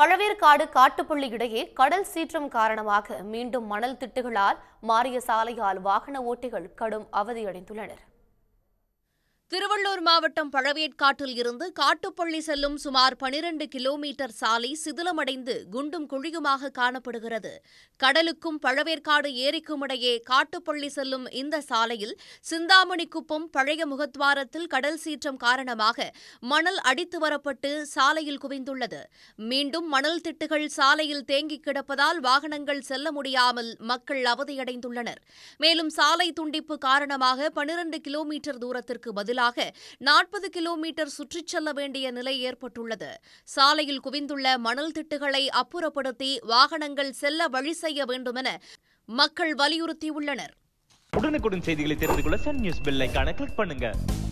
பழவேற்காடு காட்டுப்பள்ளி இடையே கடல் சீற்றம் காரணமாக மீண்டும் மணல் திட்டுகளால் மாறிய சாலையால் வாகன ஓட்டிகள் கடும் அவதியடைந்துள்ளனர் திருவள்ளூர் மாவட்டம் பழவேற்காட்டில் இருந்து காட்டுப்பள்ளி செல்லும் சுமார் பனிரண்டு கிலோமீட்டர் சாலை சிதிலமடைந்து குண்டும் குழியுமாக காணப்படுகிறது கடலுக்கும் பழவேற்காடு ஏரிக்கும் இடையே காட்டுப்பள்ளி செல்லும் இந்த சாலையில் சிந்தாமணி குப்பம் பழைய முகத்வாரத்தில் கடல் சீற்றம் காரணமாக மணல் அடித்து வரப்பட்டு சாலையில் குவிந்துள்ளது மீண்டும் மணல் திட்டுகள் சாலையில் தேங்கி கிடப்பதால் வாகனங்கள் செல்ல முடியாமல் மக்கள் அவதியடைந்துள்ளனர் மேலும் சாலை துண்டிப்பு காரணமாக பனிரண்டு கிலோமீட்டர் தூரத்திற்கு பதில் பதிலாக நாற்பது கிலோமீட்டர் சுற்றிச் செல்ல வேண்டிய நிலை ஏற்பட்டுள்ளது சாலையில் குவிந்துள்ள மணல் திட்டுகளை அப்புறப்படுத்தி வாகனங்கள் செல்ல வழி செய்ய வேண்டும் என மக்கள் வலியுறுத்தியுள்ளனர் உடனுக்குடன் செய்திகளை தெரிந்து கொள்ள சன் நியூஸ் கிளிக் பண்ணுங்க